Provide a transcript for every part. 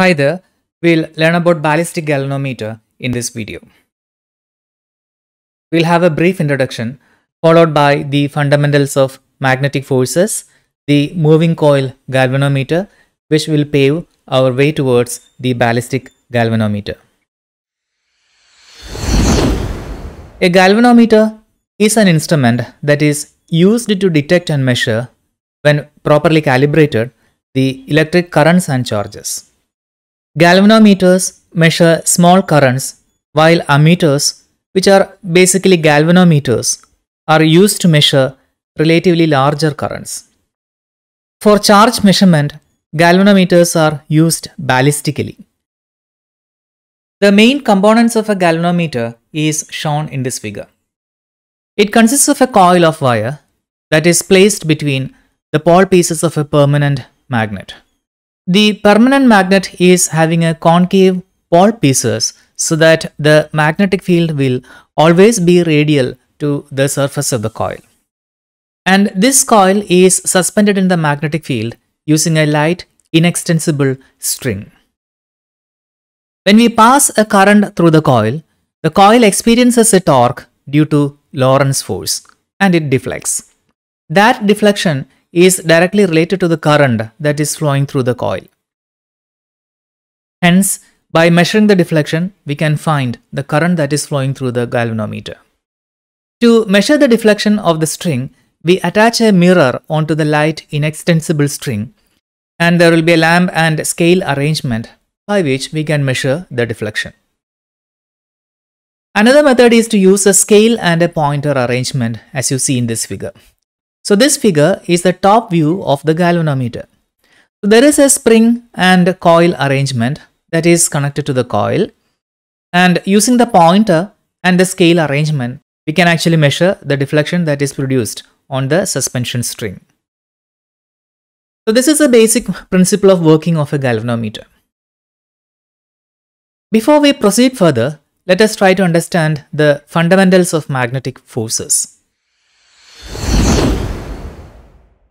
Hi there, we'll learn about ballistic galvanometer in this video. We'll have a brief introduction followed by the fundamentals of magnetic forces, the moving coil galvanometer which will pave our way towards the ballistic galvanometer. A galvanometer is an instrument that is used to detect and measure when properly calibrated the electric currents and charges. Galvanometers measure small currents, while ammeters, which are basically galvanometers, are used to measure relatively larger currents. For charge measurement, galvanometers are used ballistically. The main components of a galvanometer is shown in this figure. It consists of a coil of wire that is placed between the pole pieces of a permanent magnet. The permanent magnet is having a concave pole pieces so that the magnetic field will always be radial to the surface of the coil. And this coil is suspended in the magnetic field using a light inextensible string. When we pass a current through the coil, the coil experiences a torque due to Lorentz force and it deflects. That deflection is directly related to the current that is flowing through the coil. Hence, by measuring the deflection, we can find the current that is flowing through the galvanometer. To measure the deflection of the string, we attach a mirror onto the light inextensible string and there will be a lamp and scale arrangement by which we can measure the deflection. Another method is to use a scale and a pointer arrangement as you see in this figure. So this figure is the top view of the galvanometer. So there is a spring and coil arrangement that is connected to the coil and using the pointer and the scale arrangement we can actually measure the deflection that is produced on the suspension string. So this is the basic principle of working of a galvanometer. Before we proceed further, let us try to understand the fundamentals of magnetic forces.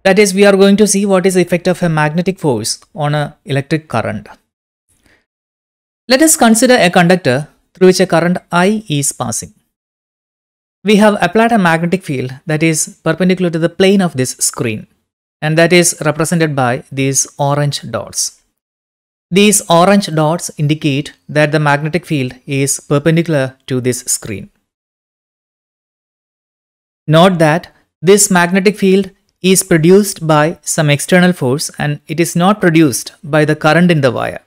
That is, we are going to see what is the effect of a magnetic force on an electric current. Let us consider a conductor through which a current I is passing. We have applied a magnetic field that is perpendicular to the plane of this screen and that is represented by these orange dots. These orange dots indicate that the magnetic field is perpendicular to this screen. Note that this magnetic field is produced by some external force and it is not produced by the current in the wire.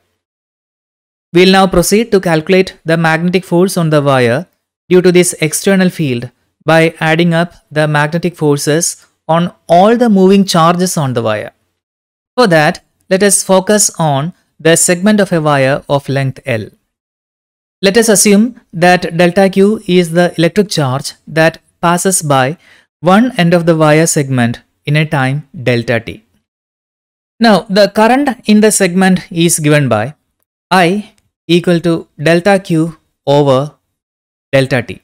We'll now proceed to calculate the magnetic force on the wire due to this external field by adding up the magnetic forces on all the moving charges on the wire. For that, let us focus on the segment of a wire of length L. Let us assume that delta Q is the electric charge that passes by one end of the wire segment in a time delta t. Now the current in the segment is given by I equal to delta q over delta t.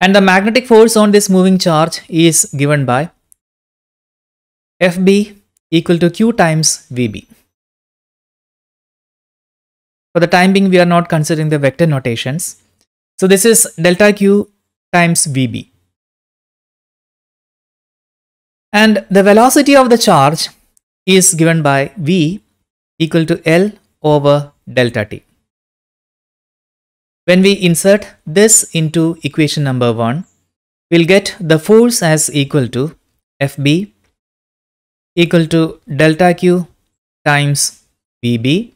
And the magnetic force on this moving charge is given by FB equal to Q times VB. For the time being, we are not considering the vector notations. So this is delta Q times VB. And the velocity of the charge is given by V equal to L over delta T. When we insert this into equation number 1, we'll get the force as equal to FB equal to delta Q times VB.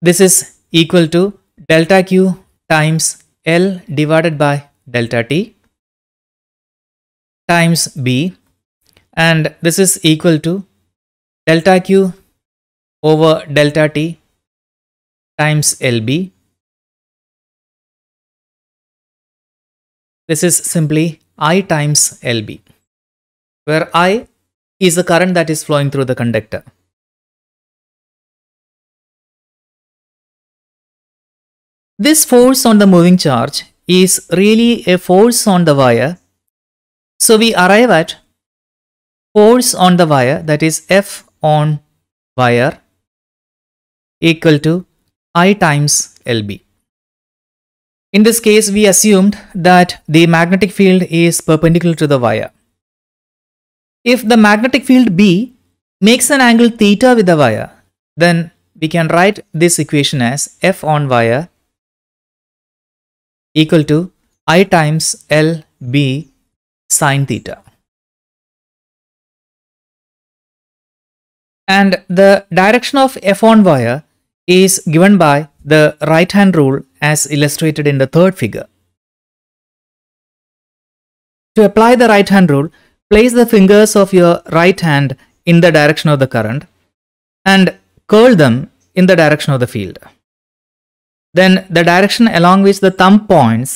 This is equal to delta Q times L divided by delta T times B and this is equal to delta Q over delta T times LB. This is simply I times LB, where I is the current that is flowing through the conductor. This force on the moving charge is really a force on the wire. So we arrive at force on the wire that is F on wire equal to I times LB. In this case, we assumed that the magnetic field is perpendicular to the wire. If the magnetic field B makes an angle theta with the wire, then we can write this equation as F on wire equal to I times LB sine theta. and the direction of F1 wire is given by the right hand rule as illustrated in the third figure. To apply the right hand rule, place the fingers of your right hand in the direction of the current and curl them in the direction of the field. Then the direction along which the thumb points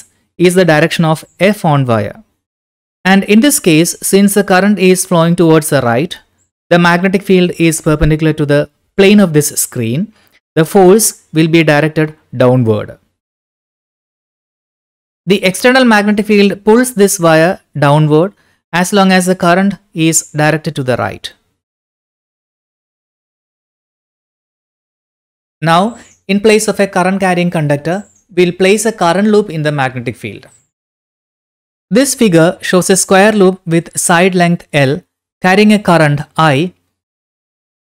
is the direction of F on wire. And in this case, since the current is flowing towards the right, the magnetic field is perpendicular to the plane of this screen. The force will be directed downward. The external magnetic field pulls this wire downward as long as the current is directed to the right. Now, in place of a current carrying conductor, we'll place a current loop in the magnetic field. This figure shows a square loop with side length L carrying a current I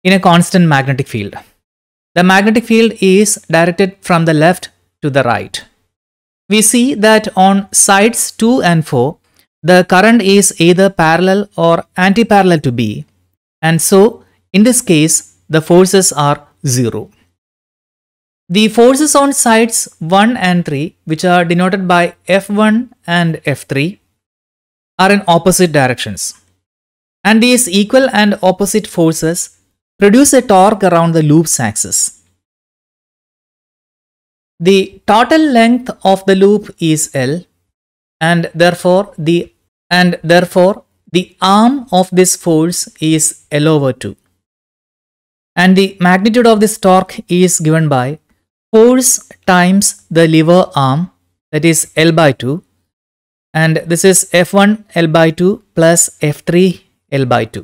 in a constant magnetic field. The magnetic field is directed from the left to the right. We see that on sides 2 and 4, the current is either parallel or antiparallel to B, and so in this case, the forces are 0. The forces on sides 1 and 3, which are denoted by F1 and F3, are in opposite directions and these equal and opposite forces produce a torque around the loop's axis. The total length of the loop is L and therefore the and therefore the arm of this force is L over 2. And the magnitude of this torque is given by force times the lever arm that is L by 2 and this is F1 L by 2 plus F3 L by 2.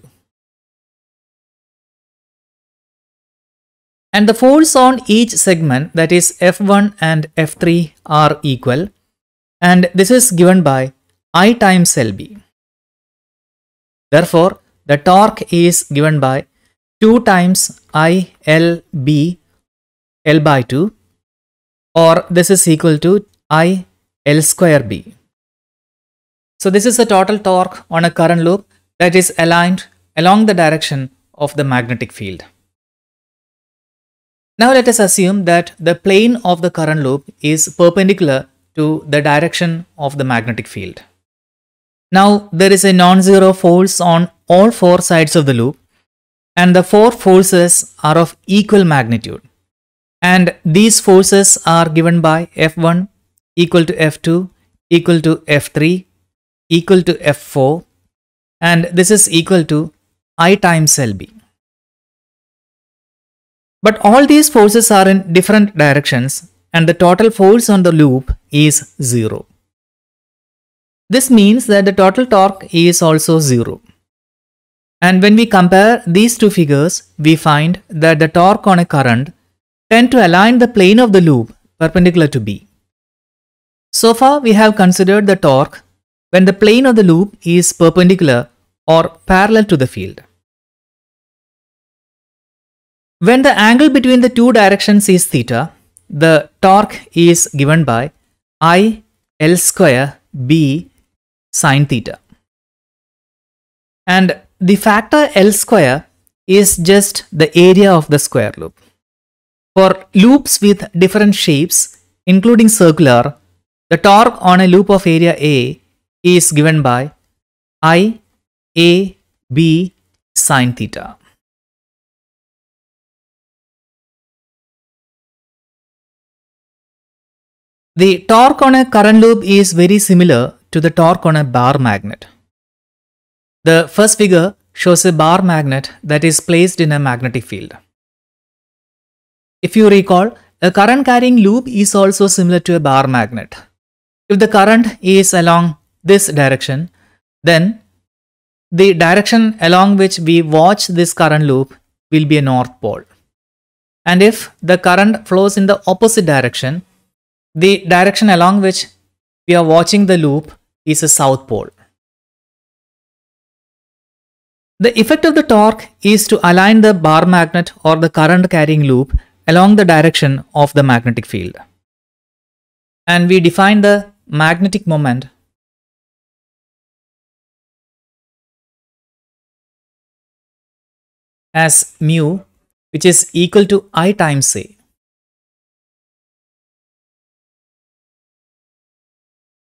And the force on each segment that is F1 and F3 are equal and this is given by I times LB. Therefore, the torque is given by 2 times I L B L by 2 or this is equal to I L square B. So this is the total torque on a current loop that is aligned along the direction of the magnetic field. Now let us assume that the plane of the current loop is perpendicular to the direction of the magnetic field. Now there is a non-zero force on all four sides of the loop and the four forces are of equal magnitude and these forces are given by F1 equal to F2 equal to F3 equal to F4 and this is equal to I times LB. But all these forces are in different directions and the total force on the loop is 0. This means that the total torque is also 0. And when we compare these two figures, we find that the torque on a current tend to align the plane of the loop perpendicular to B. So far we have considered the torque when the plane of the loop is perpendicular or parallel to the field. When the angle between the two directions is theta, the torque is given by I L square B sine theta. And the factor L square is just the area of the square loop. For loops with different shapes, including circular, the torque on a loop of area A is given by I A B sine theta. The torque on a current loop is very similar to the torque on a bar magnet. The first figure shows a bar magnet that is placed in a magnetic field. If you recall, a current carrying loop is also similar to a bar magnet. If the current is along this direction, then the direction along which we watch this current loop will be a north pole. And if the current flows in the opposite direction, the direction along which we are watching the loop is a south pole. The effect of the torque is to align the bar magnet or the current carrying loop along the direction of the magnetic field. And we define the magnetic moment as mu which is equal to i times a.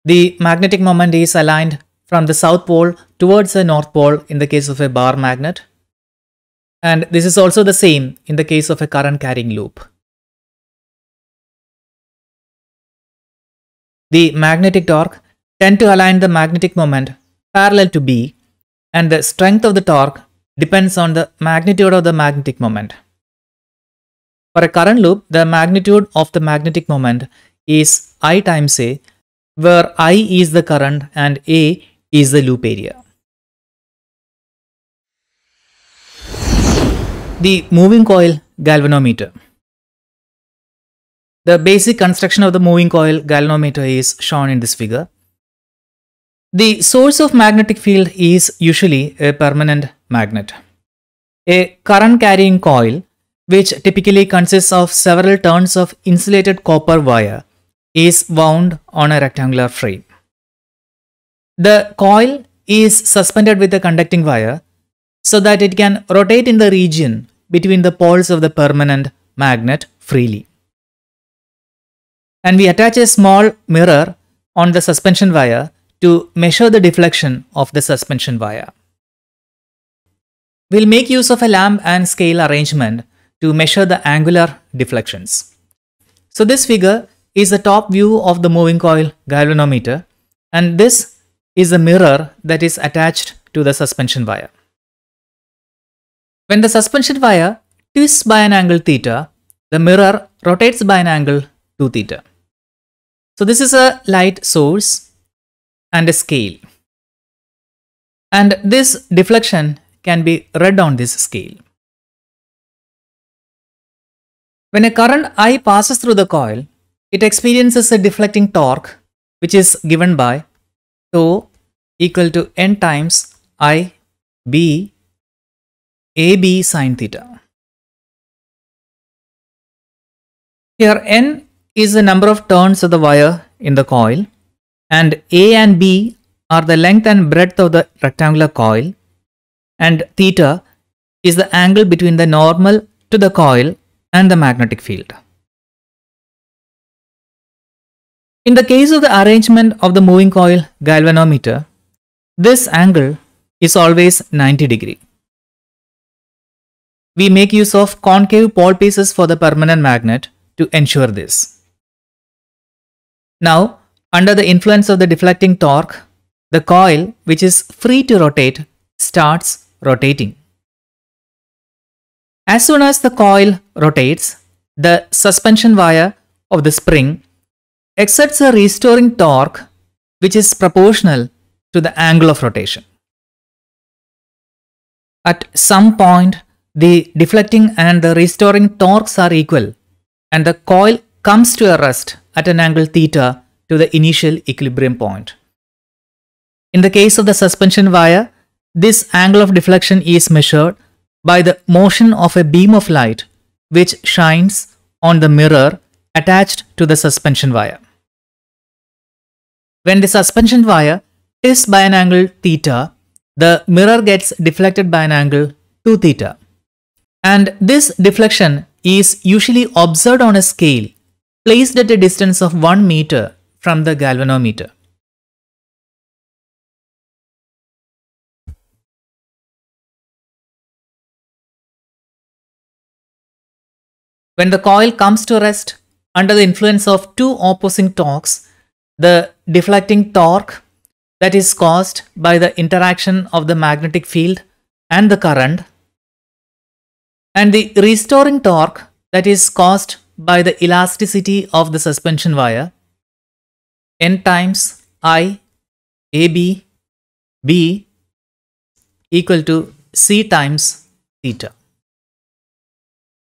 The magnetic moment is aligned from the south pole towards the north pole in the case of a bar magnet. And this is also the same in the case of a current carrying loop. The magnetic torque tend to align the magnetic moment parallel to B and the strength of the torque depends on the magnitude of the magnetic moment. For a current loop, the magnitude of the magnetic moment is I times A, where I is the current and A is the loop area. The moving coil galvanometer. The basic construction of the moving coil galvanometer is shown in this figure. The source of magnetic field is usually a permanent magnet. A current carrying coil, which typically consists of several turns of insulated copper wire, is wound on a rectangular frame. The coil is suspended with a conducting wire so that it can rotate in the region between the poles of the permanent magnet freely. And we attach a small mirror on the suspension wire to measure the deflection of the suspension wire. We'll make use of a lamp and scale arrangement to measure the angular deflections. So this figure is the top view of the moving coil galvanometer and this is the mirror that is attached to the suspension wire. When the suspension wire twists by an angle theta, the mirror rotates by an angle 2 theta. So this is a light source and a scale. And this deflection can be read on this scale. When a current I passes through the coil, it experiences a deflecting torque which is given by tau equal to n times I B A B sine theta. Here n is the number of turns of the wire in the coil and A and B are the length and breadth of the rectangular coil and theta is the angle between the normal to the coil and the magnetic field. In the case of the arrangement of the moving coil galvanometer, this angle is always 90 degree. We make use of concave pole pieces for the permanent magnet to ensure this. Now under the influence of the deflecting torque, the coil, which is free to rotate, starts rotating. As soon as the coil rotates, the suspension wire of the spring exerts a restoring torque which is proportional to the angle of rotation. At some point, the deflecting and the restoring torques are equal and the coil comes to a rest at an angle theta to the initial equilibrium point. In the case of the suspension wire, this angle of deflection is measured by the motion of a beam of light which shines on the mirror attached to the suspension wire. When the suspension wire is by an angle theta, the mirror gets deflected by an angle 2 theta. And this deflection is usually observed on a scale placed at a distance of 1 meter from the galvanometer. When the coil comes to rest under the influence of two opposing torques, the deflecting torque that is caused by the interaction of the magnetic field and the current and the restoring torque that is caused by the elasticity of the suspension wire n times I A B B b equal to c times theta.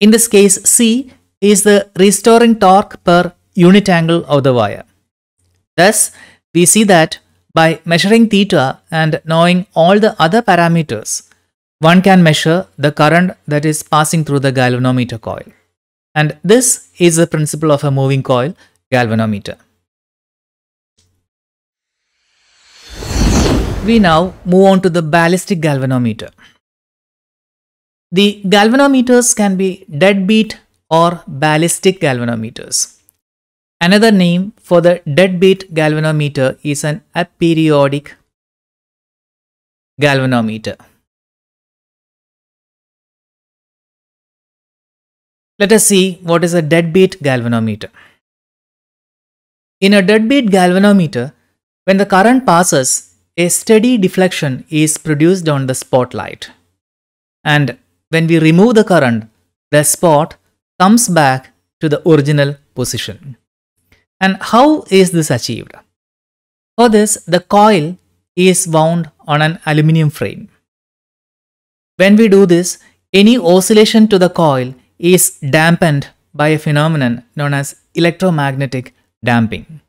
In this case, c is the restoring torque per unit angle of the wire. Thus, we see that by measuring theta and knowing all the other parameters, one can measure the current that is passing through the galvanometer coil. And this is the principle of a moving coil galvanometer. We now move on to the ballistic galvanometer. The galvanometers can be deadbeat or ballistic galvanometers. Another name for the deadbeat galvanometer is an aperiodic galvanometer. Let us see what is a deadbeat galvanometer. In a deadbeat galvanometer, when the current passes a steady deflection is produced on the spotlight. And when we remove the current, the spot comes back to the original position. And how is this achieved? For this, the coil is wound on an aluminium frame. When we do this, any oscillation to the coil is dampened by a phenomenon known as electromagnetic damping.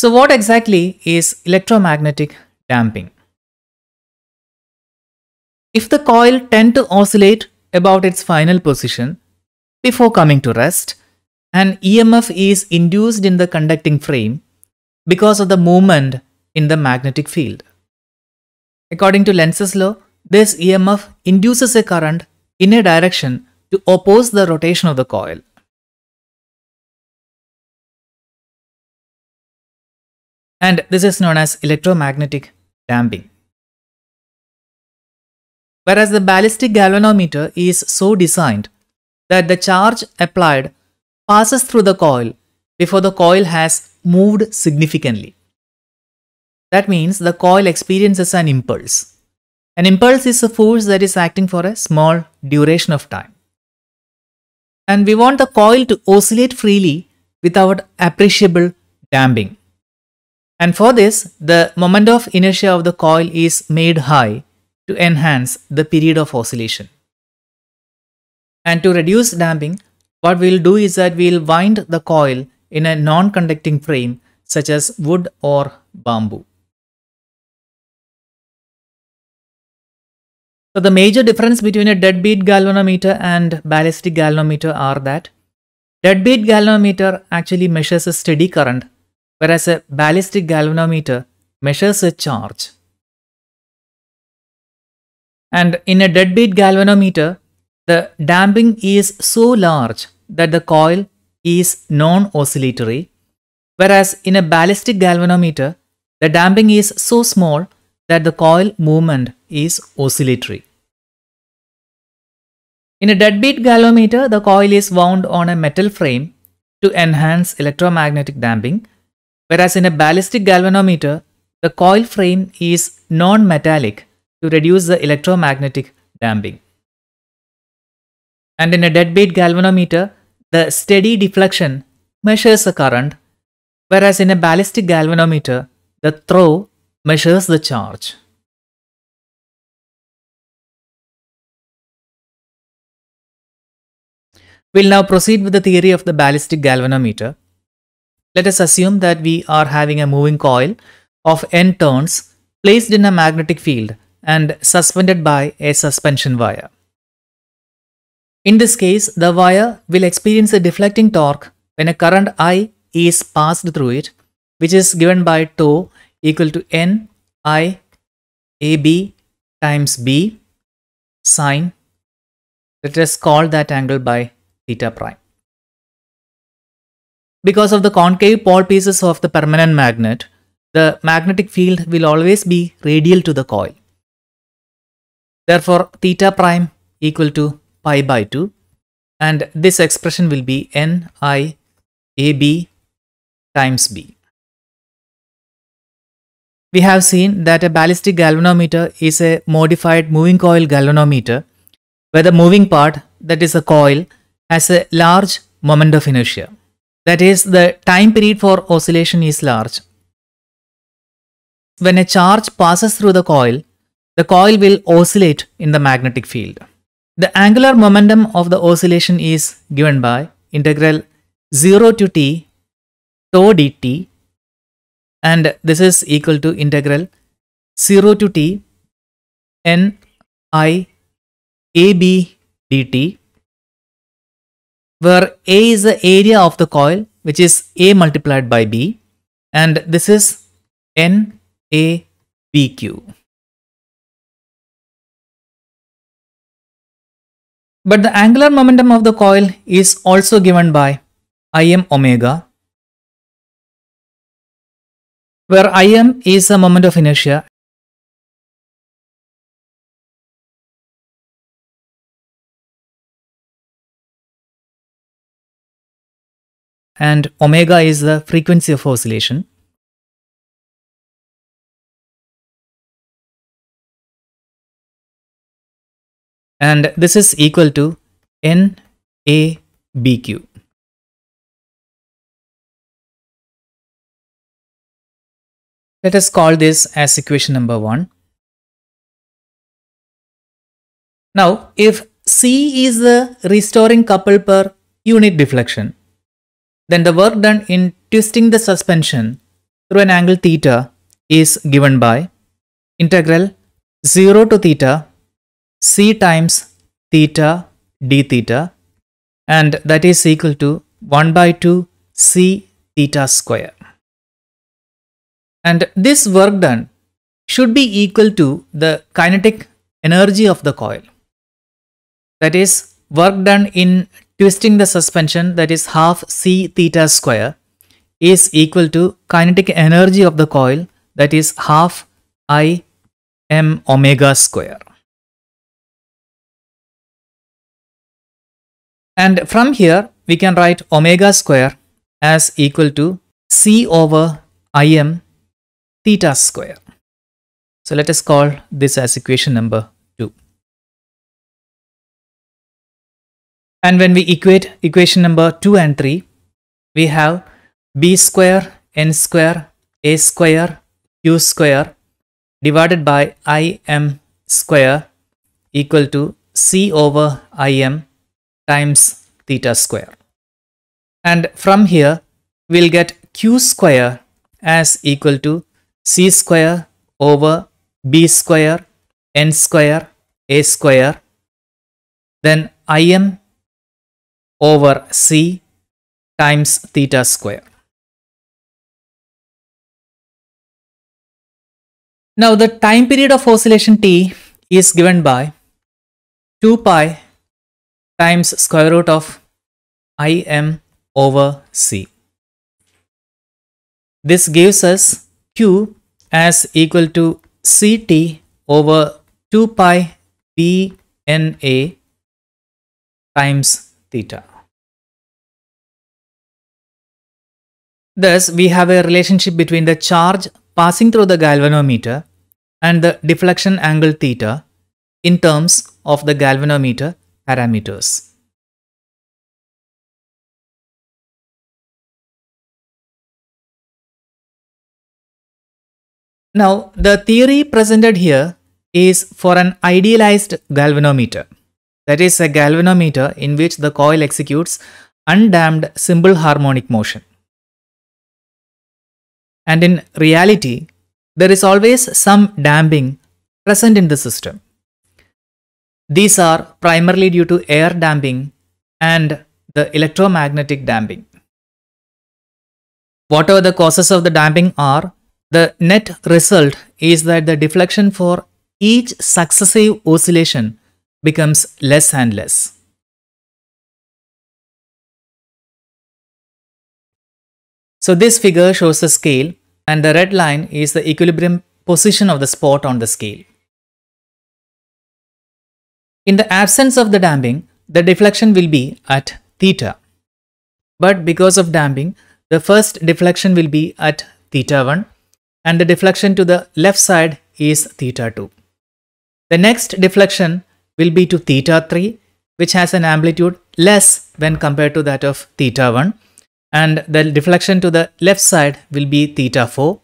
So what exactly is electromagnetic damping? If the coil tend to oscillate about its final position before coming to rest, an EMF is induced in the conducting frame because of the movement in the magnetic field. According to Lenz's law, this EMF induces a current in a direction to oppose the rotation of the coil. and this is known as electromagnetic damping. Whereas the ballistic galvanometer is so designed that the charge applied passes through the coil before the coil has moved significantly. That means the coil experiences an impulse. An impulse is a force that is acting for a small duration of time. And we want the coil to oscillate freely without appreciable damping. And for this, the moment of inertia of the coil is made high to enhance the period of oscillation. And to reduce damping, what we'll do is that we'll wind the coil in a non-conducting frame such as wood or bamboo. So the major difference between a deadbeat galvanometer and ballistic galvanometer are that deadbeat galvanometer actually measures a steady current whereas a ballistic galvanometer measures a charge. And in a deadbeat galvanometer, the damping is so large that the coil is non-oscillatory, whereas in a ballistic galvanometer, the damping is so small that the coil movement is oscillatory. In a deadbeat galvanometer, the coil is wound on a metal frame to enhance electromagnetic damping Whereas in a ballistic galvanometer, the coil frame is non-metallic to reduce the electromagnetic damping. And in a deadbeat galvanometer, the steady deflection measures the current, whereas in a ballistic galvanometer, the throw measures the charge. We'll now proceed with the theory of the ballistic galvanometer. Let us assume that we are having a moving coil of n turns placed in a magnetic field and suspended by a suspension wire. In this case, the wire will experience a deflecting torque when a current I is passed through it, which is given by tau equal to N I AB times B sine. Let us call that angle by theta prime. Because of the concave pole pieces of the permanent magnet, the magnetic field will always be radial to the coil. Therefore, theta prime equal to pi by 2 and this expression will be n i a b times b. We have seen that a ballistic galvanometer is a modified moving coil galvanometer where the moving part, that is the coil, has a large moment of inertia. That is, the time period for oscillation is large. When a charge passes through the coil, the coil will oscillate in the magnetic field. The angular momentum of the oscillation is given by integral 0 to t tau dt and this is equal to integral 0 to t n i a b dt where A is the area of the coil, which is A multiplied by B, and this is NABQ. But the angular momentum of the coil is also given by Im omega, where Im is the moment of inertia and omega is the frequency of oscillation. And this is equal to NABQ. Let us call this as equation number 1. Now, if C is the restoring couple per unit deflection, then the work done in twisting the suspension through an angle theta is given by integral 0 to theta c times theta d theta and that is equal to 1 by 2 c theta square. And this work done should be equal to the kinetic energy of the coil. That is work done in twisting the suspension that is half c theta square is equal to kinetic energy of the coil that is half i m omega square. And from here we can write omega square as equal to c over im theta square. So let us call this as equation number And when we equate equation number 2 and 3, we have b square, n square, a square, q square divided by im square equal to c over im times theta square. And from here, we'll get q square as equal to c square over b square, n square, a square. Then im over c times theta square. Now the time period of oscillation t is given by 2 pi times square root of im over c. This gives us q as equal to ct over 2 pi b n a times theta. Thus, we have a relationship between the charge passing through the galvanometer and the deflection angle theta in terms of the galvanometer parameters. Now, the theory presented here is for an idealized galvanometer that is a galvanometer in which the coil executes undamped simple harmonic motion. And in reality, there is always some damping present in the system. These are primarily due to air damping and the electromagnetic damping. Whatever the causes of the damping are, the net result is that the deflection for each successive oscillation becomes less and less. So this figure shows the scale and the red line is the equilibrium position of the spot on the scale. In the absence of the damping, the deflection will be at theta. But because of damping, the first deflection will be at theta 1 and the deflection to the left side is theta 2. The next deflection will be to theta 3 which has an amplitude less when compared to that of theta 1 and the deflection to the left side will be theta 4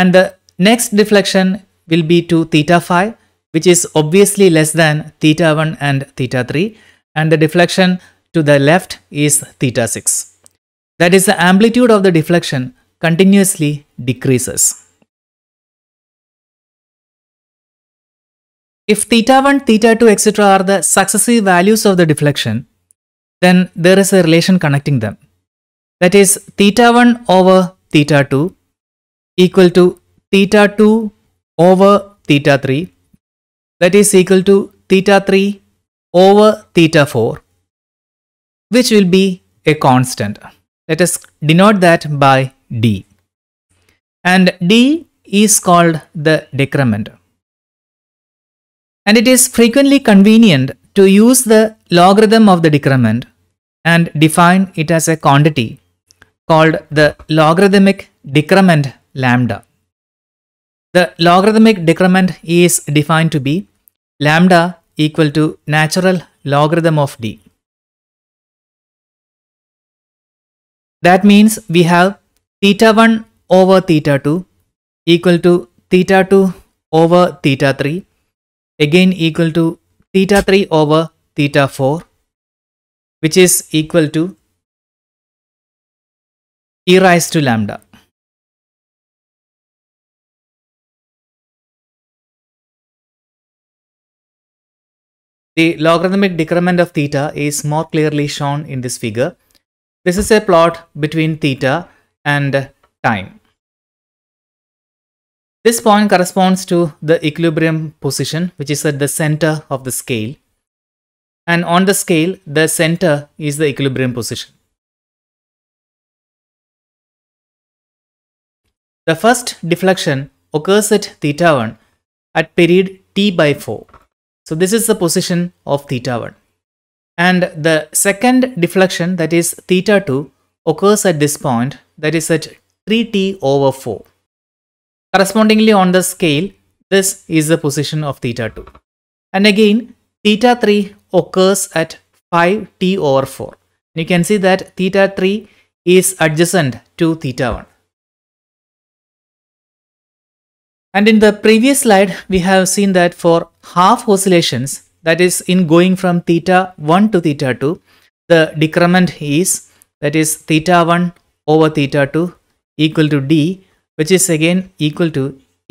and the next deflection will be to theta 5 which is obviously less than theta 1 and theta 3 and the deflection to the left is theta 6. That is the amplitude of the deflection continuously decreases. If theta 1, theta 2, etc. are the successive values of the deflection, then there is a relation connecting them. That is theta 1 over theta 2 equal to theta 2 over theta 3 that is equal to theta 3 over theta 4 which will be a constant. Let us denote that by d. And d is called the decrement. And it is frequently convenient to use the logarithm of the decrement and define it as a quantity called the logarithmic decrement lambda. The logarithmic decrement is defined to be lambda equal to natural logarithm of d. That means we have theta 1 over theta 2 equal to theta 2 over theta 3 again equal to theta 3 over theta 4 which is equal to e raised to lambda. The logarithmic decrement of theta is more clearly shown in this figure. This is a plot between theta and time. This point corresponds to the equilibrium position, which is at the center of the scale. And on the scale, the center is the equilibrium position. The first deflection occurs at theta 1 at period t by 4. So this is the position of theta 1. And the second deflection that is theta 2 occurs at this point that is at 3t over 4. Correspondingly on the scale, this is the position of theta 2. And again, theta 3 occurs at 5t over 4. And you can see that theta 3 is adjacent to theta 1. And in the previous slide, we have seen that for half oscillations, that is in going from theta 1 to theta 2, the decrement is that is theta 1 over theta 2 equal to d which is again equal to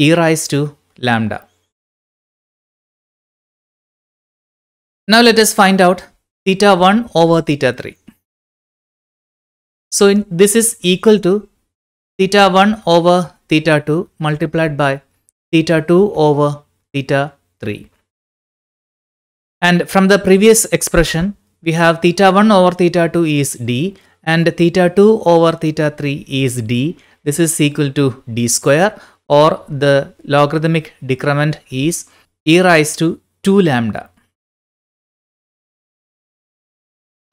e raised to lambda. Now let us find out theta 1 over theta 3. So in, this is equal to theta 1 over theta 2 multiplied by theta 2 over theta 3. And from the previous expression, we have theta 1 over theta 2 is d and theta 2 over theta 3 is d this is equal to d square or the logarithmic decrement is e raised to 2 lambda.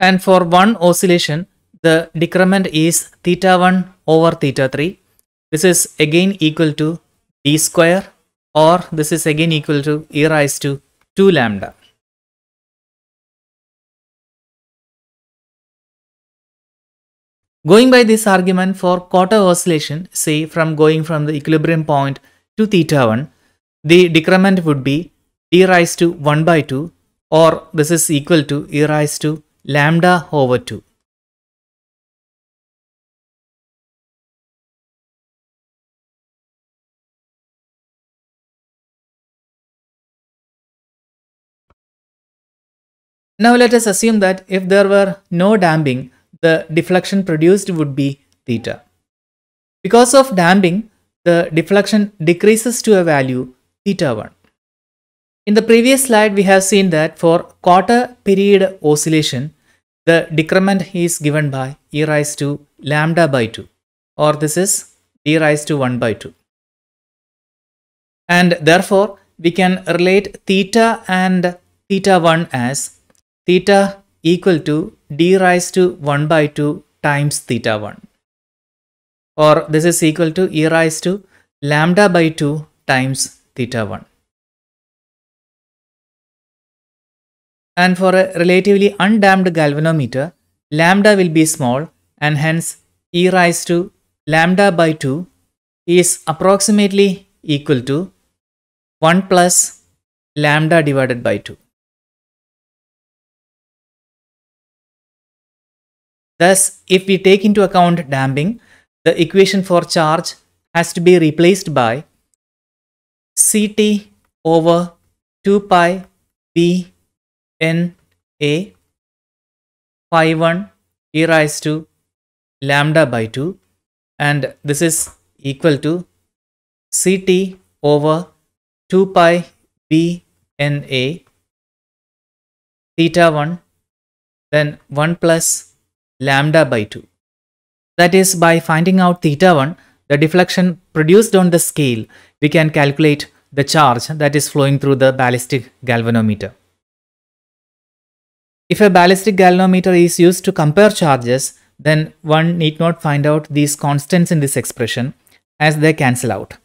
And for one oscillation, the decrement is theta 1 over theta 3. This is again equal to d square or this is again equal to e raised to 2 lambda. Going by this argument for quarter oscillation, say from going from the equilibrium point to theta 1, the decrement would be e raised to 1 by 2 or this is equal to e raised to lambda over 2. Now let us assume that if there were no damping, the deflection produced would be theta. Because of damping, the deflection decreases to a value theta 1. In the previous slide, we have seen that for quarter period oscillation, the decrement is given by e raised to lambda by 2 or this is d raised to 1 by 2. And therefore, we can relate theta and theta 1 as theta equal to d rise to 1 by 2 times theta 1. Or this is equal to e rise to lambda by 2 times theta 1. And for a relatively undamped galvanometer, lambda will be small and hence e rise to lambda by 2 is approximately equal to 1 plus lambda divided by 2. Thus, if we take into account damping, the equation for charge has to be replaced by Ct over 2 pi b n a phi 1 e raised to lambda by 2 and this is equal to Ct over 2 pi b n a theta 1 then 1 plus lambda by 2. That is, by finding out theta 1, the deflection produced on the scale, we can calculate the charge that is flowing through the ballistic galvanometer. If a ballistic galvanometer is used to compare charges, then one need not find out these constants in this expression as they cancel out.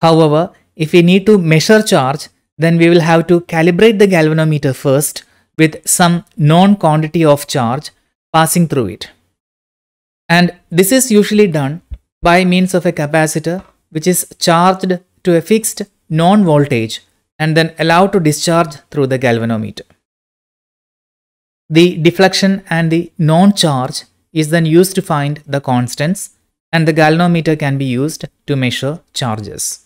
However, if we need to measure charge, then we will have to calibrate the galvanometer first with some known quantity of charge passing through it. And this is usually done by means of a capacitor which is charged to a fixed non-voltage and then allowed to discharge through the galvanometer. The deflection and the non-charge is then used to find the constants and the galvanometer can be used to measure charges.